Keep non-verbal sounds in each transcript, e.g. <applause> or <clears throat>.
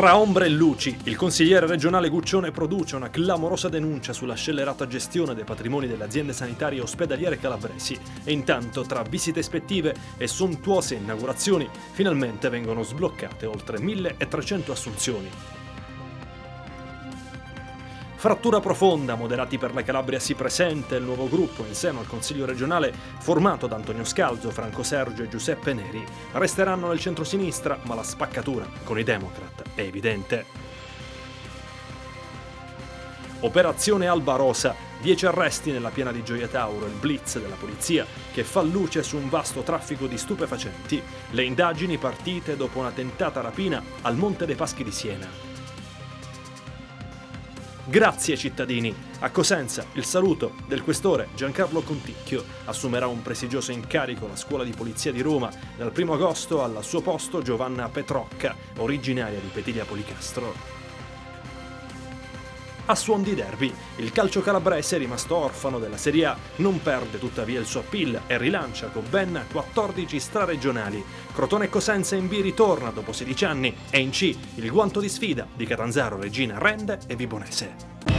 Tra ombre e luci, il consigliere regionale Guccione produce una clamorosa denuncia sulla scellerata gestione dei patrimoni delle aziende sanitarie ospedaliere calabresi e intanto tra visite ispettive e sontuose inaugurazioni finalmente vengono sbloccate oltre 1300 assunzioni. Frattura profonda, moderati per la Calabria si presenta il nuovo gruppo in seno al Consiglio regionale formato da Antonio Scalzo, Franco Sergio e Giuseppe Neri. Resteranno nel centro-sinistra, ma la spaccatura con i Democrat è evidente. Operazione Alba Rosa, 10 arresti nella piena di Gioia Tauro, il blitz della polizia che fa luce su un vasto traffico di stupefacenti, le indagini partite dopo una tentata rapina al Monte dei Paschi di Siena. Grazie cittadini! A Cosenza il saluto del questore Giancarlo Conticchio. Assumerà un prestigioso incarico la scuola di polizia di Roma dal 1 agosto al suo posto Giovanna Petrocca, originaria di Petilia Policastro a suon di derby. Il calcio calabrese, è rimasto orfano della Serie A, non perde tuttavia il suo appeal e rilancia con ben 14 straregionali. Crotone e Cosenza in B ritorna dopo 16 anni e in C il guanto di sfida di Catanzaro, Regina, Rende e Vibonese.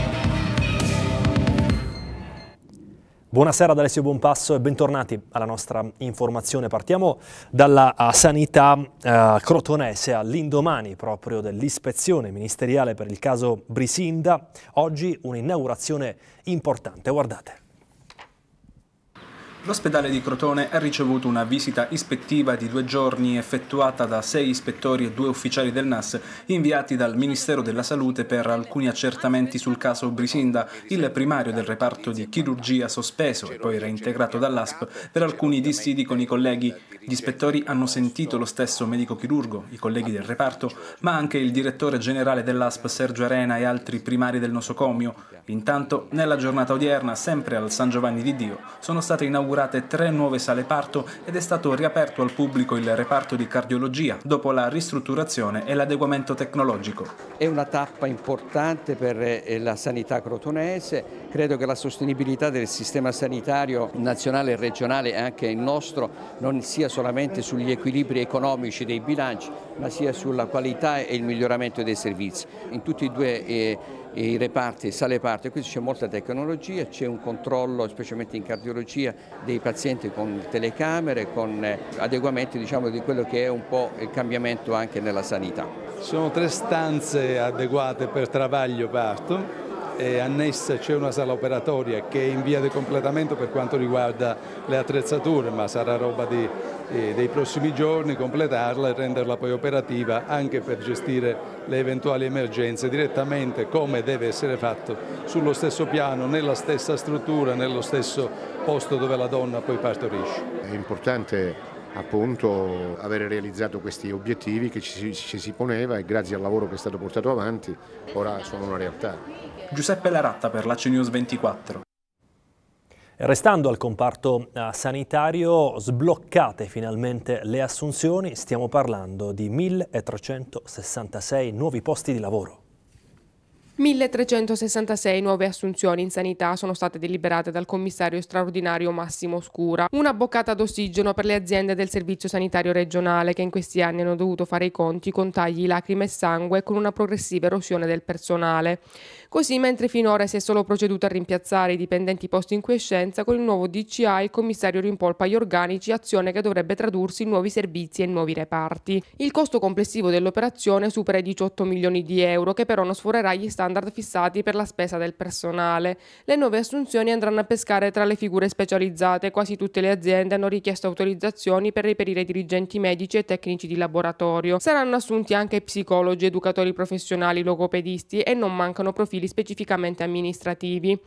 Buonasera ad Alessio Bonpasso e bentornati alla nostra informazione. Partiamo dalla eh, sanità eh, crotonese all'indomani proprio dell'ispezione ministeriale per il caso Brisinda. Oggi un'inaugurazione importante, guardate. L'ospedale di Crotone ha ricevuto una visita ispettiva di due giorni effettuata da sei ispettori e due ufficiali del NAS inviati dal Ministero della Salute per alcuni accertamenti sul caso Brisinda, il primario del reparto di chirurgia sospeso e poi reintegrato dall'ASP per alcuni dissidi con i colleghi. Gli ispettori hanno sentito lo stesso medico chirurgo, i colleghi del reparto, ma anche il direttore generale dell'ASP Sergio Arena e altri primari del nosocomio. Intanto, nella giornata odierna, sempre al San Giovanni di Dio, sono state inaugurate inaugurate tre nuove sale parto ed è stato riaperto al pubblico il reparto di cardiologia dopo la ristrutturazione e l'adeguamento tecnologico. È una tappa importante per eh, la sanità crotonese, credo che la sostenibilità del sistema sanitario nazionale e regionale e anche il nostro non sia solamente sugli equilibri economici dei bilanci, ma sia sulla qualità e il miglioramento dei servizi. In tutti e due eh, i reparti, sale parte, qui c'è molta tecnologia, c'è un controllo specialmente in cardiologia dei pazienti con telecamere, con eh, adeguamenti diciamo, di quello che è un po' il cambiamento anche nella sanità. Sono tre stanze adeguate per travaglio parto e annessa c'è una sala operatoria che è in via di completamento per quanto riguarda le attrezzature, ma sarà roba di, eh, dei prossimi giorni completarla e renderla poi operativa anche per gestire le eventuali emergenze direttamente come deve essere fatto sullo stesso piano, nella stessa struttura, nello stesso posto dove la donna poi partorisce. È importante appunto avere realizzato questi obiettivi che ci, ci, si poneva e grazie al lavoro che è stato portato avanti ora sono una realtà. Giuseppe Laratta per la CNews 24. Restando al comparto eh, sanitario, sbloccate finalmente le assunzioni, stiamo parlando di 1366 nuovi posti di lavoro. 1366 nuove assunzioni in sanità sono state deliberate dal commissario straordinario Massimo Scura, una boccata d'ossigeno per le aziende del servizio sanitario regionale che in questi anni hanno dovuto fare i conti con tagli, lacrime e sangue e con una progressiva erosione del personale. Così, mentre finora si è solo proceduto a rimpiazzare i dipendenti posti in quiescenza, con il nuovo DCA il commissario rimpolpa gli organici, azione che dovrebbe tradursi in nuovi servizi e nuovi reparti. Il costo complessivo dell'operazione supera i 18 milioni di euro, che però non sforerà gli standard standard fissati per la spesa del personale. Le nuove assunzioni andranno a pescare tra le figure specializzate, quasi tutte le aziende hanno richiesto autorizzazioni per reperire dirigenti medici e tecnici di laboratorio. Saranno assunti anche psicologi, educatori professionali, logopedisti e non mancano profili specificamente amministrativi.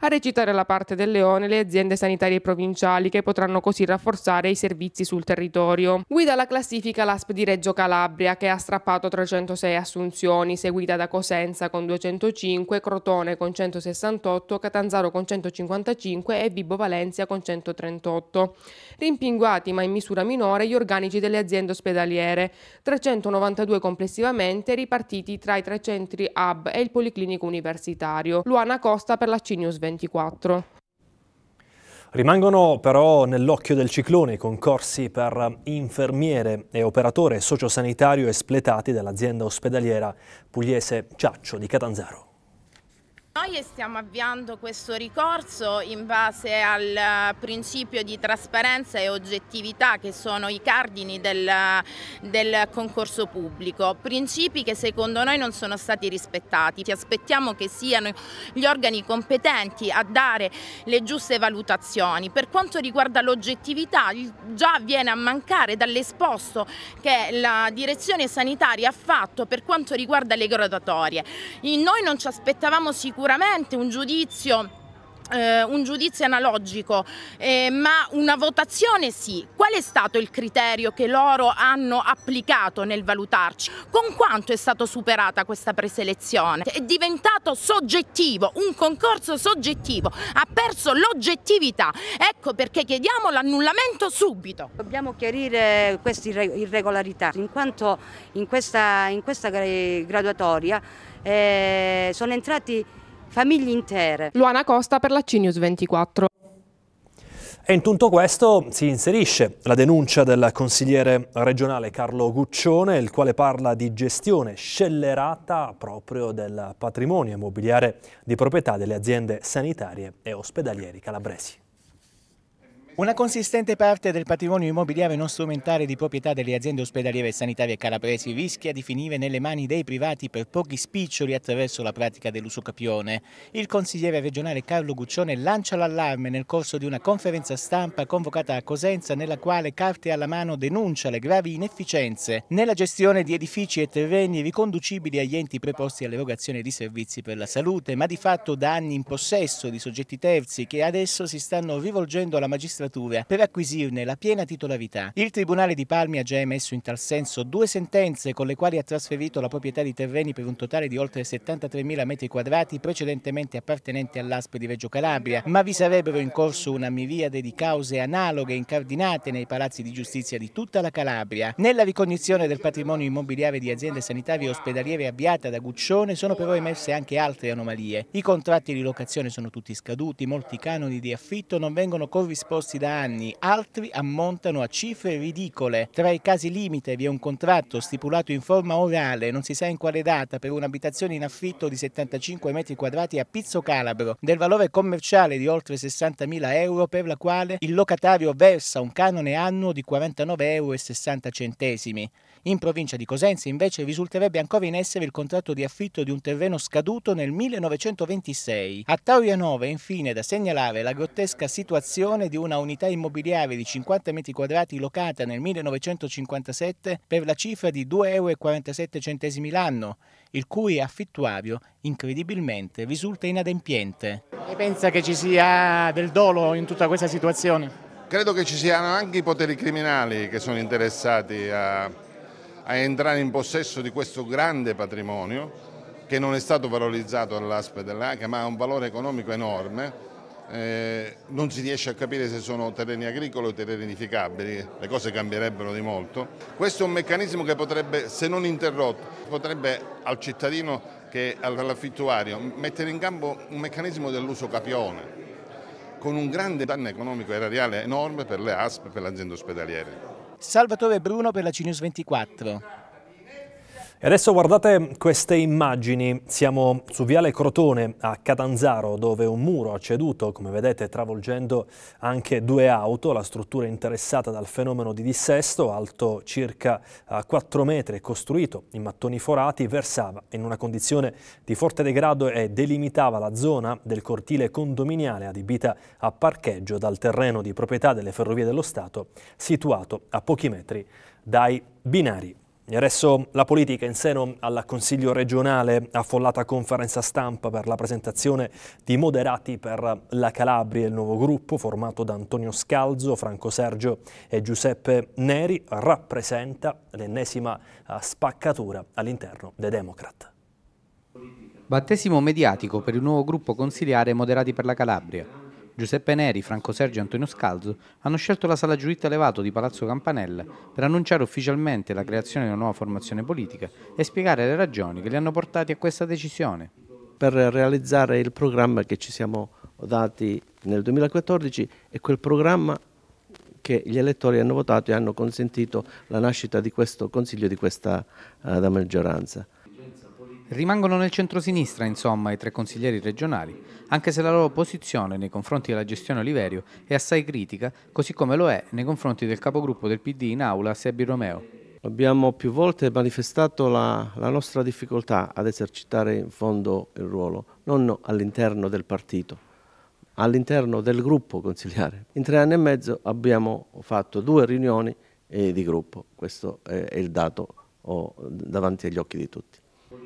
A recitare la parte del leone le aziende sanitarie provinciali che potranno così rafforzare i servizi sul territorio. Guida la classifica l'ASP di Reggio Calabria che ha strappato 306 assunzioni, seguita da Cosenza con 200 105, Crotone con 168, Catanzaro con 155 e Bibbo Valencia con 138. Rimpinguati ma in misura minore gli organici delle aziende ospedaliere, 392 complessivamente ripartiti tra i tre centri hub e il Policlinico Universitario. Luana Costa per la CNews 24. Rimangono però nell'occhio del ciclone i concorsi per infermiere e operatore sociosanitario espletati dall'azienda ospedaliera pugliese Ciaccio di Catanzaro. Noi stiamo avviando questo ricorso in base al eh, principio di trasparenza e oggettività che sono i cardini del, eh, del, concorso pubblico, principi che secondo noi non sono stati rispettati. Ci aspettiamo che siano gli organi competenti a dare le giuste valutazioni. Per quanto riguarda l'oggettività già viene a mancare dall'esposto che la direzione sanitaria ha fatto per quanto riguarda le gradatorie. noi non ci aspettavamo sicuramente sicuramente un giudizio eh, un giudizio analogico, eh, ma una votazione sì. Qual è stato il criterio che loro hanno applicato nel valutarci? Con quanto è stata superata questa preselezione? È diventato soggettivo, un concorso soggettivo, ha perso l'oggettività. Ecco perché chiediamo l'annullamento subito. Dobbiamo chiarire queste irregolarità, in quanto in questa, in questa graduatoria eh, sono entrati famiglie intere. Luana Costa per la CNews 24. E in tutto questo si inserisce la denuncia del consigliere regionale Carlo Guccione, il quale parla di gestione scellerata proprio del patrimonio immobiliare di proprietà delle aziende sanitarie e ospedalieri calabresi. Una consistente parte del patrimonio immobiliare non strumentale di proprietà delle aziende ospedaliere e sanitarie calabresi rischia di finire nelle mani dei privati per pochi spiccioli attraverso la pratica dell'usucapione. Il consigliere regionale Carlo Guccione lancia l'allarme nel corso di una conferenza stampa convocata a Cosenza nella quale carte alla mano denuncia le gravi inefficienze nella gestione di edifici e terreni riconducibili agli enti preposti all'erogazione di servizi per la salute, ma di fatto da anni in possesso di soggetti terzi che adesso si stanno rivolgendo alla magistratura magistratura per acquisirne la piena titolarità. Il Tribunale di Palmi ha già emesso in tal senso due sentenze con le quali ha trasferito la proprietà di terreni per un totale di oltre 73.000 metri quadrati precedentemente appartenenti all'ASP di Reggio Calabria, ma vi sarebbero in corso una miriade di cause analoghe incardinate nei palazzi di giustizia di tutta la Calabria. Nella ricognizione del patrimonio immobiliare di aziende sanitarie e ospedaliere avviata da Guccione sono però emerse anche altre anomalie. I contratti di locazione sono tutti scaduti, molti canoni di affitto non vengono corrisposti discorsi da anni, altri ammontano a cifre ridicole. Tra i casi limite vi è un contratto stipulato in forma orale, non si sa in quale data, per un'abitazione in affitto di 75 metri quadrati a Pizzo Calabro, del valore commerciale di oltre 60.000 euro per la quale il locatario versa un canone annuo di 49,60 euro. In provincia di Cosenza invece risulterebbe ancora in essere il contratto di affitto di un terreno scaduto nel 1926. A Taurianove infine da segnalare la grottesca situazione di una unità immobiliare di 50 metri quadrati locata nel 1957 per la cifra di 2,47 euro l'anno, il cui affittuario incredibilmente risulta inadempiente. E pensa che ci sia del dolo in tutta questa situazione? Credo che ci siano anche i poteri criminali che sono interessati a a entrare in possesso di questo grande patrimonio che non è stato valorizzato dall'ASPE dell'ACA ma ha un valore economico enorme. Eh, non si riesce a capire se sono terreni agricoli o terreni edificabili, le cose cambierebbero di molto. Questo è un meccanismo che potrebbe, se non interrotto, potrebbe al cittadino che all'affittuario mettere in campo un meccanismo dell'uso capione con un grande danno economico erariale enorme per le ASP e per le aziende ospedaliere. Salvatore Bruno per la Genius 24. E adesso guardate queste immagini. Siamo su Viale Crotone a Catanzaro dove un muro ha ceduto, come vedete, travolgendo anche due auto. La struttura interessata dal fenomeno di dissesto, alto circa 4 eh, metri, costruito in mattoni forati, versava in una condizione di forte degrado e delimitava la zona del cortile condominiale adibita a parcheggio dal terreno di proprietà delle Ferrovie dello Stato, situato a pochi metri dai binari. E adesso la politica in seno al Consiglio regionale, affollata conferenza stampa per la presentazione di moderati per la Calabria, il nuovo gruppo formato da Antonio Scalzo, Franco Sergio e Giuseppe Neri, rappresenta l'ennesima eh, spaccatura all'interno dei Democrat. Battesimo mediatico per il nuovo gruppo consiliare Moderati per la Calabria. Giuseppe Neri, Franco Sergio e Antonio Scalzo hanno scelto la sala Giuditta elevato di Palazzo Campanella per annunciare ufficialmente la creazione di una nuova formazione politica e spiegare le ragioni che li hanno portati a questa decisione. Per realizzare il programma che ci siamo dati nel 2014 e quel programma che gli elettori hanno votato e hanno consentito la nascita di questo Consiglio e di questa uh, maggioranza. Rimangono nel centro-sinistra, insomma, i tre consiglieri regionali, anche se la loro posizione nei confronti della gestione Oliverio è assai critica, così come lo è nei confronti del capogruppo del PD in aula, Sebi Romeo. Abbiamo più volte manifestato la, la nostra difficoltà ad esercitare in fondo il ruolo, non all'interno del partito, all'interno del gruppo consigliare. In tre anni e mezzo abbiamo fatto due riunioni eh, di gruppo, questo è il dato oh, davanti agli occhi di tutti.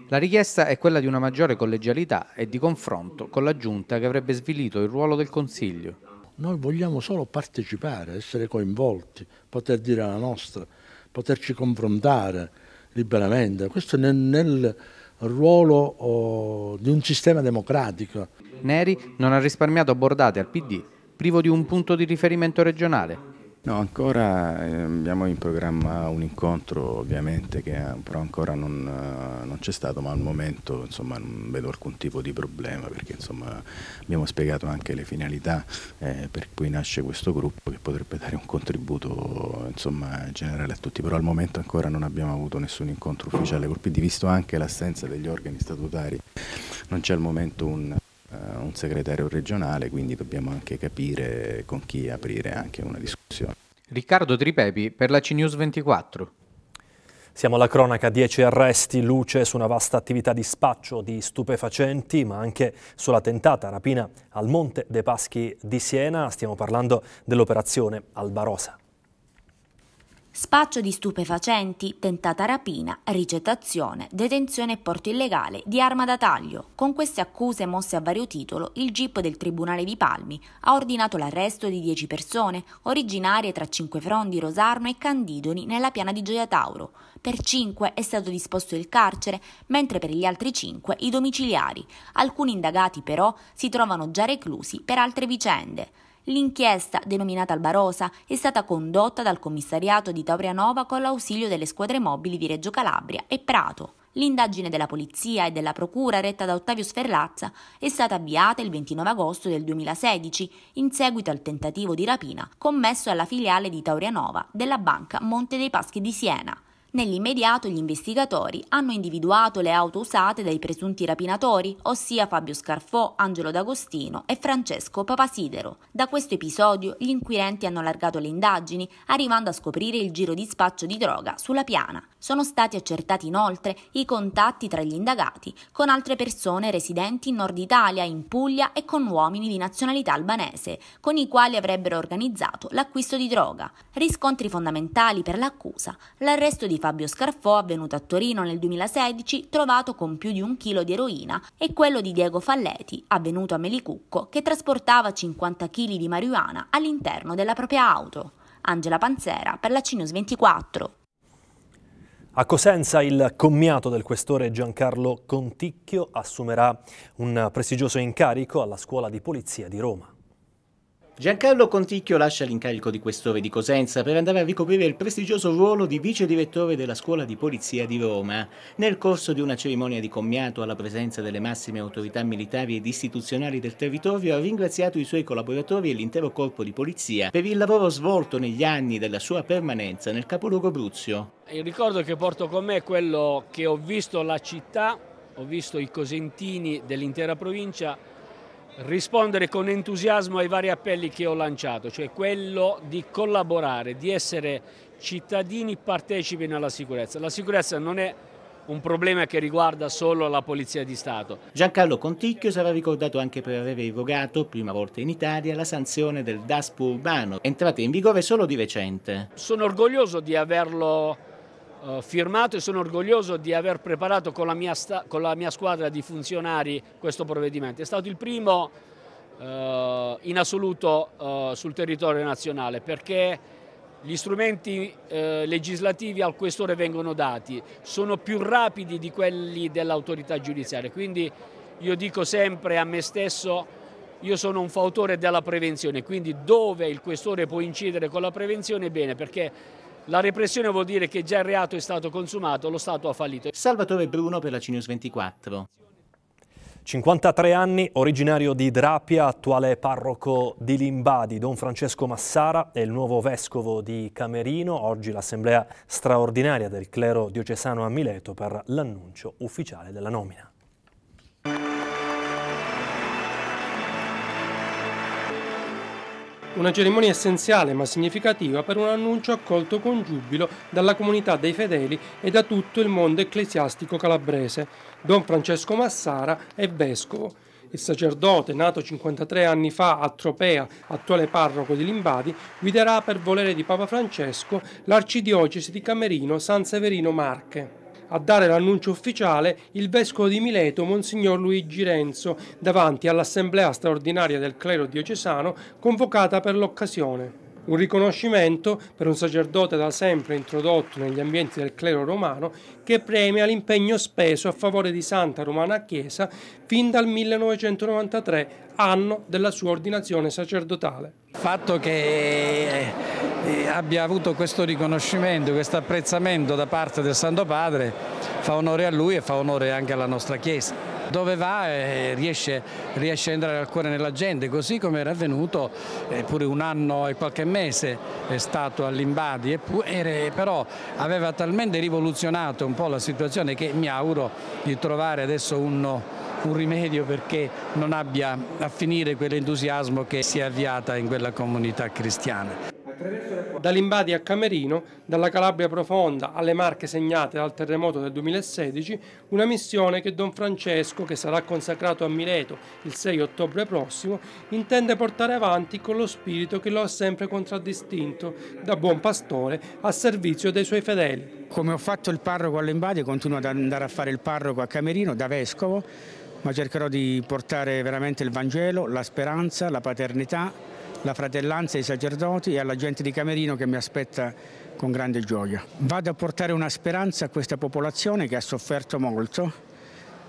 La richiesta è quella di una maggiore collegialità e di confronto con la Giunta che avrebbe svilito il ruolo del Consiglio. Noi vogliamo solo partecipare, essere coinvolti, poter dire la nostra, poterci confrontare liberamente. Questo nel, nel ruolo oh, di un sistema democratico. Neri non ha risparmiato bordate al PD, privo di un punto di riferimento regionale. No, ancora eh, abbiamo in programma un incontro ovviamente che eh, però ancora non, eh, non c'è stato, ma al momento insomma, non vedo alcun tipo di problema perché insomma, abbiamo spiegato anche le finalità eh, per cui nasce questo gruppo che potrebbe dare un contributo insomma, generale a tutti, però al momento ancora non abbiamo avuto nessun incontro ufficiale col PD, visto anche l'assenza degli organi statutari, non c'è al momento un eh, un segretario regionale, quindi dobbiamo anche capire con chi aprire anche una discussione. Riccardo Tripepi per la CNews 24. Siamo alla cronaca, 10 arresti, luce su una vasta attività di spaccio di stupefacenti, ma anche sulla tentata rapina al Monte dei Paschi di Siena. Stiamo parlando dell'operazione Albarosa spaccio di stupefacenti, tentata rapina, ricettazione, detenzione e porto illegale di arma da taglio. Con queste accuse mosse a vario titolo, il GIP del Tribunale di Palmi ha ordinato l'arresto di 10 persone, originarie tra Cinque Frondi, Rosarno e Candidoni nella piana di Gioia Tauro. Per 5 è stato disposto il carcere, mentre per gli altri 5 i domiciliari. Alcuni indagati però si trovano già reclusi per altre vicende. L'inchiesta, denominata Albarosa, è stata condotta dal commissariato di Taurianova con l'ausilio delle squadre mobili di Reggio Calabria e Prato. L'indagine della polizia e della procura retta da Ottavio Sferrazza è stata avviata il 29 agosto del 2016 in seguito al tentativo di rapina commesso alla filiale di Taurianova della banca Monte dei Paschi di Siena. Nell'immediato gli investigatori hanno individuato le auto usate dai presunti rapinatori, ossia Fabio Scarfò, Angelo D'Agostino e Francesco Papasidero. Da questo episodio gli inquirenti hanno allargato le indagini, arrivando a scoprire il giro di spaccio di droga sulla piana. Sono stati accertati inoltre i contatti tra gli indagati con altre persone residenti in Nord Italia, in Puglia e con uomini di nazionalità albanese, con i quali avrebbero organizzato l'acquisto di droga. Riscontri fondamentali per l'accusa, l'arresto di Fabio Scarfò, avvenuto a Torino nel 2016, trovato con più di un chilo di eroina, e quello di Diego Falleti, avvenuto a Melicucco, che trasportava 50 kg di marijuana all'interno della propria auto. Angela Panzera per la Cinus 24. A Cosenza il commiato del questore Giancarlo Conticchio assumerà un prestigioso incarico alla scuola di polizia di Roma. Giancarlo Conticchio lascia l'incarico di questore di Cosenza per andare a ricoprire il prestigioso ruolo di vice direttore della scuola di polizia di Roma. Nel corso di una cerimonia di commiato alla presenza delle massime autorità militari ed istituzionali del territorio ha ringraziato i suoi collaboratori e l'intero corpo di polizia per il lavoro svolto negli anni della sua permanenza nel capoluogo Bruzio. Il ricordo che porto con me è quello che ho visto la città, ho visto i cosentini dell'intera provincia rispondere con entusiasmo ai vari appelli che ho lanciato, cioè quello di collaborare, di essere cittadini partecipi nella sicurezza. La sicurezza non è un problema che riguarda solo la Polizia di Stato. Giancarlo Conticchio sarà ricordato anche per aver evogato, prima volta in Italia, la sanzione del DASPO urbano, entrata in vigore solo di recente. Sono orgoglioso di averlo eh, firmato e sono orgoglioso di aver preparato con la, mia con la mia squadra di funzionari questo provvedimento. È stato il primo eh, in assoluto eh, sul territorio nazionale perché gli strumenti eh, legislativi al questore vengono dati, sono più rapidi di quelli dell'autorità giudiziaria, quindi io dico sempre a me stesso io sono un fautore della prevenzione, quindi dove il questore può incidere con la prevenzione, bene, perché la repressione vuol dire che già il reato è stato consumato, lo Stato ha fallito. Salvatore Bruno per la Cinews 24. 53 anni, originario di Drapia, attuale parroco di Limbadi, Don Francesco Massara è il nuovo vescovo di Camerino, oggi l'assemblea straordinaria del clero diocesano a Mileto per l'annuncio ufficiale della nomina. Una cerimonia essenziale ma significativa per un annuncio accolto con giubilo dalla comunità dei fedeli e da tutto il mondo ecclesiastico calabrese. Don Francesco Massara è vescovo. Il sacerdote, nato 53 anni fa a Tropea, attuale parroco di Limbadi, guiderà per volere di Papa Francesco l'arcidiocesi di Camerino San Severino Marche. A dare l'annuncio ufficiale il vescovo di Mileto, Monsignor Luigi Renzo, davanti all'assemblea straordinaria del clero diocesano convocata per l'occasione un riconoscimento per un sacerdote da sempre introdotto negli ambienti del clero romano che premia l'impegno speso a favore di Santa Romana Chiesa fin dal 1993, anno della sua ordinazione sacerdotale. Il fatto che eh, abbia avuto questo riconoscimento, questo apprezzamento da parte del Santo Padre fa onore a lui e fa onore anche alla nostra Chiesa dove va e riesce, riesce a entrare al cuore nella gente, così come era avvenuto eh, pure un anno e qualche mese è stato all'Imbadi, però aveva talmente rivoluzionato un po' la situazione che mi auguro di trovare adesso un un rimedio perché non abbia a finire quell'entusiasmo che si è avviata in quella comunità cristiana. Dall'Imbadi a Camerino, dalla Calabria profonda alle Marche segnate dal terremoto del 2016, una missione che Don Francesco, che sarà consacrato a Mileto il 6 ottobre prossimo, intende portare avanti con lo spirito che lo ha sempre contraddistinto, da buon pastore a servizio dei suoi fedeli. Come ho fatto il parroco all'Imbadi, continuo ad andare a fare il parroco a Camerino da vescovo, ma cercherò di portare veramente il Vangelo, la speranza, la paternità la fratellanza ai sacerdoti e alla gente di Camerino che mi aspetta con grande gioia. Vado a portare una speranza a questa popolazione che ha sofferto molto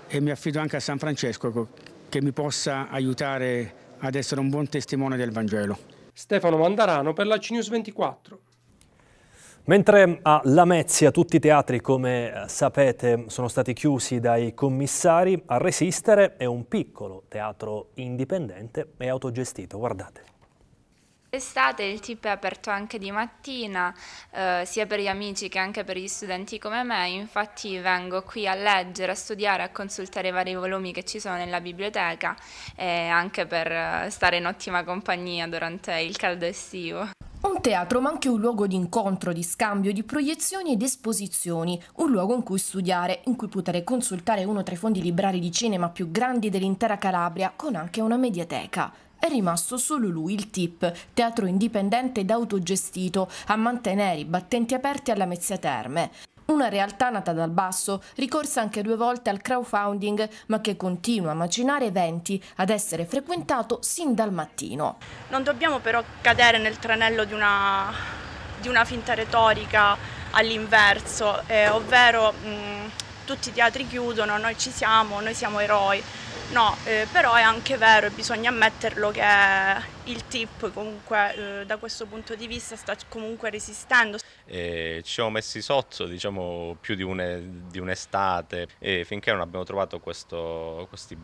e mi affido anche a San Francesco che mi possa aiutare ad essere un buon testimone del Vangelo. Stefano Mandarano per la CNews 24. Mentre a Lamezia tutti i teatri, come sapete, sono stati chiusi dai commissari, a resistere è un piccolo teatro indipendente e autogestito. Guardate. Estate il TIP è aperto anche di mattina, eh, sia per gli amici che anche per gli studenti come me, infatti vengo qui a leggere, a studiare, a consultare i vari volumi che ci sono nella biblioteca e anche per eh, stare in ottima compagnia durante il caldo estivo. Un teatro ma anche un luogo di incontro, di scambio, di proiezioni ed esposizioni, un luogo in cui studiare, in cui poter consultare uno tra i fondi librari di cinema più grandi dell'intera Calabria, con anche una mediateca. È rimasto solo lui il TIP, teatro indipendente ed autogestito, a mantenere i battenti aperti alla Mezzia Terme. Una realtà nata dal basso, ricorsa anche due volte al crowdfunding, ma che continua a macinare eventi, ad essere frequentato sin dal mattino. Non dobbiamo però cadere nel tranello di una, di una finta retorica all'inverso, eh, ovvero mh, mm, tutti i teatri chiudono, noi ci siamo, noi siamo eroi. No, eh, però è anche vero e bisogna ammetterlo che il TIP comunque eh, da questo punto di vista sta comunque resistendo. E eh, ci siamo messi sotto diciamo, più di, un'estate e finché non abbiamo trovato questo, questi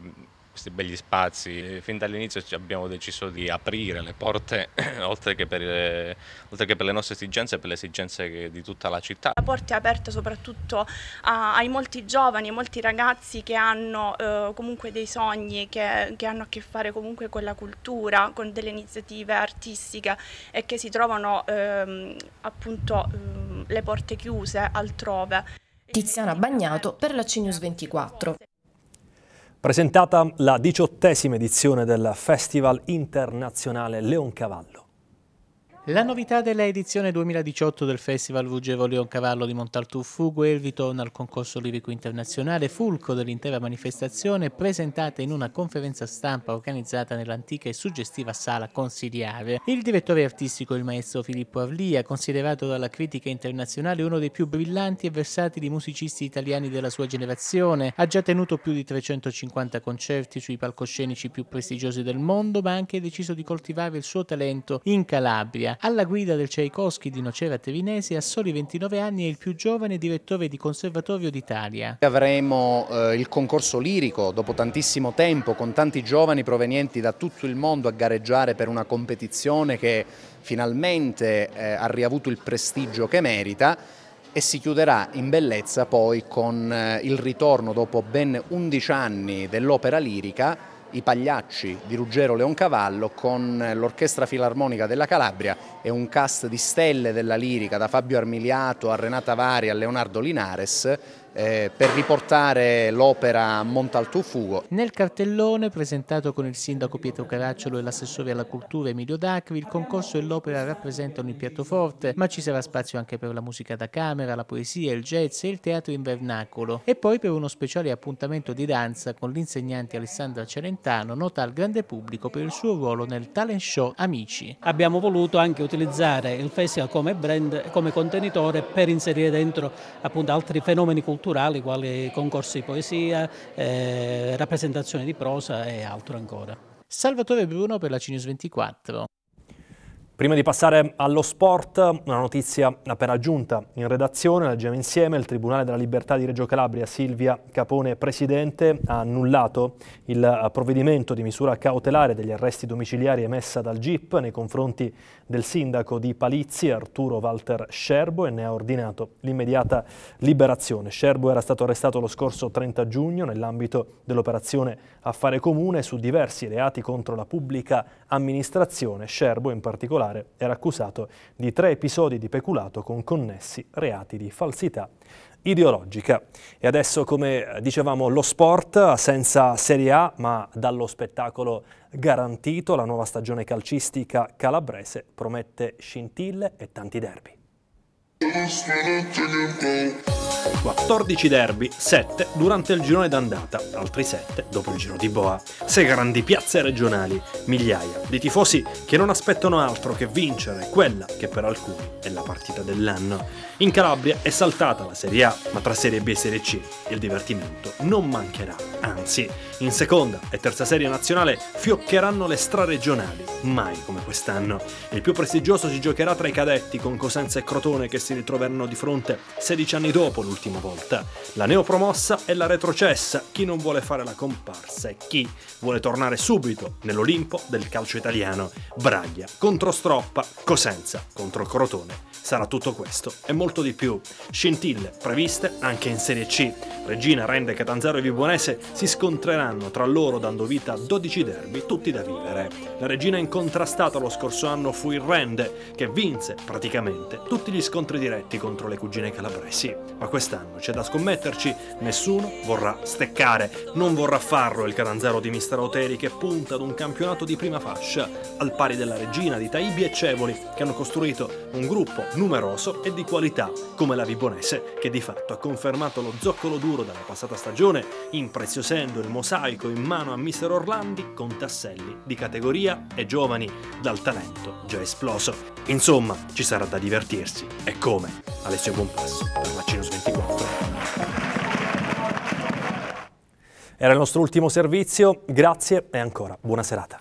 questi begli spazi. Fin dall'inizio abbiamo deciso di aprire le porte, <clears throat> oltre che, per, oltre che per le nostre esigenze, per le esigenze di tutta la città. La porta è aperta soprattutto a, ai molti giovani, ai molti ragazzi che hanno eh, comunque dei sogni, che, che, hanno a che fare comunque con la cultura, con delle iniziative artistiche e che si trovano eh, appunto eh, le porte chiuse altrove. Tiziana Bagnato per la CNews 24. Presentata la diciottesima edizione del Festival Internazionale Leoncavallo. La novità della edizione 2018 del Festival Vugevo Leon Cavallo di il ritorno al concorso livico internazionale, fulcro dell'intera manifestazione, presentata in una conferenza stampa organizzata nell'antica e suggestiva sala consiliare. Il direttore artistico, il maestro Filippo Avlia, considerato dalla critica internazionale uno dei più brillanti e versatili musicisti italiani della sua generazione, ha già tenuto più di 350 concerti sui palcoscenici più prestigiosi del mondo, ma ha anche deciso di coltivare il suo talento in Calabria alla guida del Tchaikovsky di Nocera Tevinese, a soli 29 anni è il più giovane direttore di conservatorio d'Italia. Avremo eh, il concorso lirico dopo tantissimo tempo, con tanti giovani provenienti da tutto il mondo a gareggiare per una competizione che finalmente eh, ha riavuto il prestigio che merita e si chiuderà in bellezza poi con eh, il ritorno dopo ben 11 anni dell'opera lirica i Pagliacci di Ruggero Leoncavallo con l'Orchestra Filarmonica della Calabria e un cast di stelle della lirica da Fabio Armiliato a Renata Vari a Leonardo Linares eh, per riportare l'opera a Fugo. Nel cartellone presentato con il sindaco Pietro Caracciolo e l'assessore alla cultura Emilio Dacri, il concorso e l'opera rappresentano il piatto forte, ma ci sarà spazio anche per la musica da camera, la poesia, il jazz e il teatro in vernacolo. E poi per uno speciale appuntamento di danza con l'insegnante Alessandra Celentano, nota al grande pubblico per il suo ruolo nel talent show Amici. Abbiamo voluto anche utilizzare il festival come brand, come contenitore per inserire dentro appunto altri fenomeni culturali culturali quali concorsi di poesia, eh, rappresentazioni di prosa e altro ancora. Salvatore Bruno per la Cinius 24. Prima di passare allo sport, una notizia appena giunta in redazione, leggiamo insieme, il Tribunale della Libertà di Reggio Calabria, Silvia Capone Presidente, ha annullato il eh, provvedimento di misura cautelare degli arresti domiciliari emessa dal GIP nei confronti del sindaco di Palizzi, Arturo Walter Scerbo, e ne ha ordinato l'immediata liberazione. Scerbo era stato arrestato lo scorso 30 giugno nell'ambito dell'operazione Affare Comune su diversi reati contro la pubblica amministrazione. Scerbo in particolare particolare era accusato di tre episodi di peculato con connessi reati di falsità ideologica. E adesso, come eh, dicevamo, lo sport eh, senza Serie A, ma dallo spettacolo garantito, la nuova stagione calcistica calabrese promette scintille e tanti derby. 14 derby, 7 durante il girone d'andata, altri 7 dopo il giro di Boa. 6 grandi piazze regionali, migliaia di tifosi che non aspettano altro che vincere quella che per alcuni è la partita dell'anno. In Calabria è saltata la Serie A, ma tra Serie B e Serie C il divertimento non mancherà anzi, in seconda e terza serie nazionale fioccheranno le straregionali, mai come quest'anno. Il più prestigioso si giocherà tra i cadetti con Cosenza e Crotone che si ritroveranno di fronte 16 anni dopo l'ultima volta. La neopromossa e la retrocessa, chi non vuole fare la comparsa e chi vuole tornare subito nell'Olimpo del calcio italiano. Braglia contro Stroppa, Cosenza contro Crotone sarà tutto questo e molto di più. Scintille previste anche in Serie C. Regina, Rende, Catanzaro e Vibonese si scontreranno tra loro dando vita a 12 derby, tutti da vivere. La Regina incontrastata lo scorso anno fu il Rende, che vinse praticamente tutti gli scontri diretti contro le cugine calabresi. Ma quest'anno c'è da scommetterci, nessuno vorrà steccare, non vorrà farlo il Catanzaro di Mister Oteri che punta ad un campionato di prima fascia, al pari della Regina, di Taibi e Cevoli, che hanno costruito un gruppo numeroso e di qualità, come la Vibonese che di fatto ha confermato lo zoccolo duro della passata stagione, impreziosendo il mosaico in mano a mister Orlandi con tasselli di categoria e giovani dal talento già esploso. Insomma, ci sarà da divertirsi. E come? Alessio Buonpasso per Macinus 24. Era il nostro ultimo servizio, grazie e ancora buona serata.